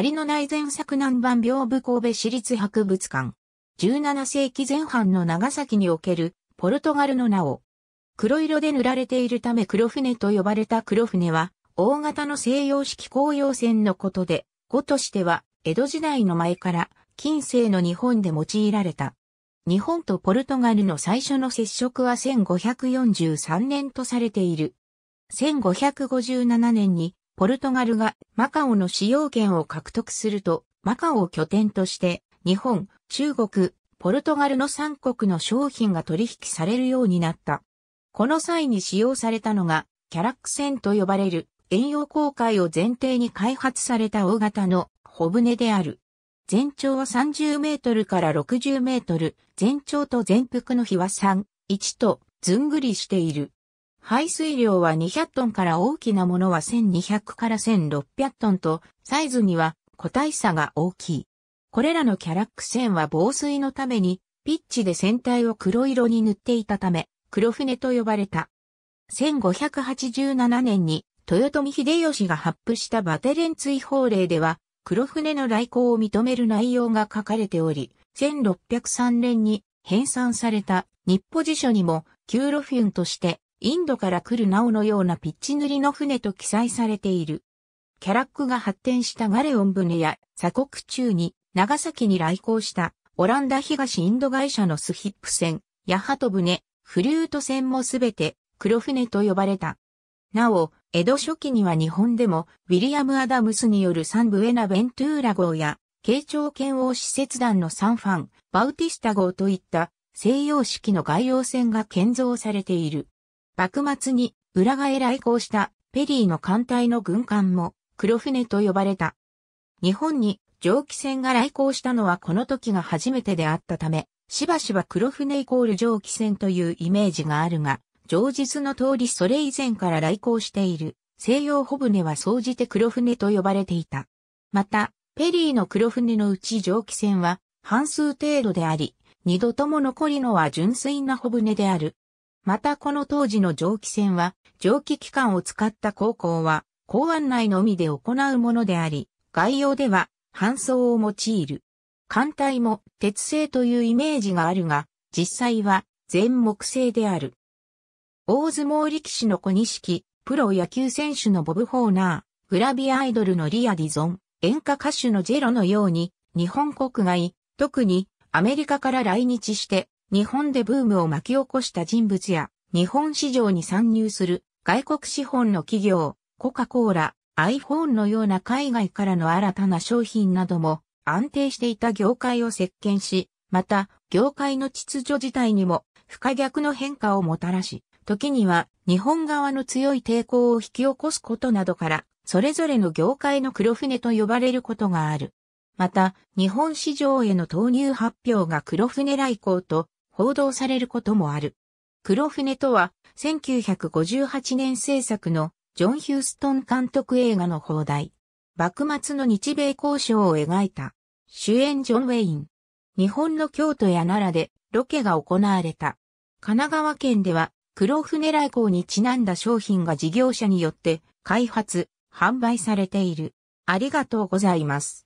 仮の内前作南蛮屏風神戸市立博物館。17世紀前半の長崎におけるポルトガルの名を黒色で塗られているため黒船と呼ばれた黒船は大型の西洋式紅葉船のことで語としては江戸時代の前から近世の日本で用いられた。日本とポルトガルの最初の接触は1543年とされている。1557年にポルトガルがマカオの使用権を獲得すると、マカオを拠点として、日本、中国、ポルトガルの3国の商品が取引されるようになった。この際に使用されたのが、キャラクセと呼ばれる、遠洋航海を前提に開発された大型の小舟である。全長は30メートルから60メートル、全長と全幅の比は3、1とずんぐりしている。排水量は200トンから大きなものは1200から1600トンと、サイズには個体差が大きい。これらのキャラック船は防水のために、ピッチで船体を黒色に塗っていたため、黒船と呼ばれた。1587年に、豊臣秀吉が発布したバテレン追放令では、黒船の来航を認める内容が書かれており、1603年に編纂された日ポ辞書にも、ーロフィンとしてインドから来るなおのようなピッチ塗りの船と記載されている。キャラックが発展したガレオン船や鎖国中に長崎に来航したオランダ東インド会社のスヒップ船、ヤハト船、フルート船もすべて黒船と呼ばれた。なお、江戸初期には日本でもウィリアム・アダムスによるサンブエナベントゥーラ号や慶長剣王使節団のサンファン、バウティスタ号といった西洋式の外洋船が建造されている。幕末に裏返来航したペリーの艦隊の軍艦も黒船と呼ばれた。日本に蒸気船が来航したのはこの時が初めてであったため、しばしば黒船イコール蒸気船というイメージがあるが、上述の通りそれ以前から来航している西洋小船は総じて黒船と呼ばれていた。また、ペリーの黒船のうち蒸気船は半数程度であり、二度とも残りのは純粋な小船である。またこの当時の蒸気船は、蒸気機関を使った航行は、港湾内のみで行うものであり、概要では、搬送を用いる。艦隊も鉄製というイメージがあるが、実際は全木製である。大相撲力士の小錦、プロ野球選手のボブ・ホーナー、グラビアアイドルのリア・ディゾン、演歌歌手のジェロのように、日本国外、特にアメリカから来日して日本でブームを巻き起こした人物や、日本市場に参入する外国資本の企業、コカ・コーラ、iPhone のような海外からの新たな商品なども安定していた業界を席巻し、また業界の秩序自体にも不可逆の変化をもたらし、時には日本側の強い抵抗を引き起こすことなどから、それぞれの業界の黒船と呼ばれることがある。また、日本市場への投入発表が黒船来航と報道されることもある。黒船とは、1958年制作のジョン・ヒューストン監督映画の放題。幕末の日米交渉を描いた。主演ジョン・ウェイン。日本の京都や奈良でロケが行われた。神奈川県では黒船来航にちなんだ商品が事業者によって開発、販売されている。ありがとうございます。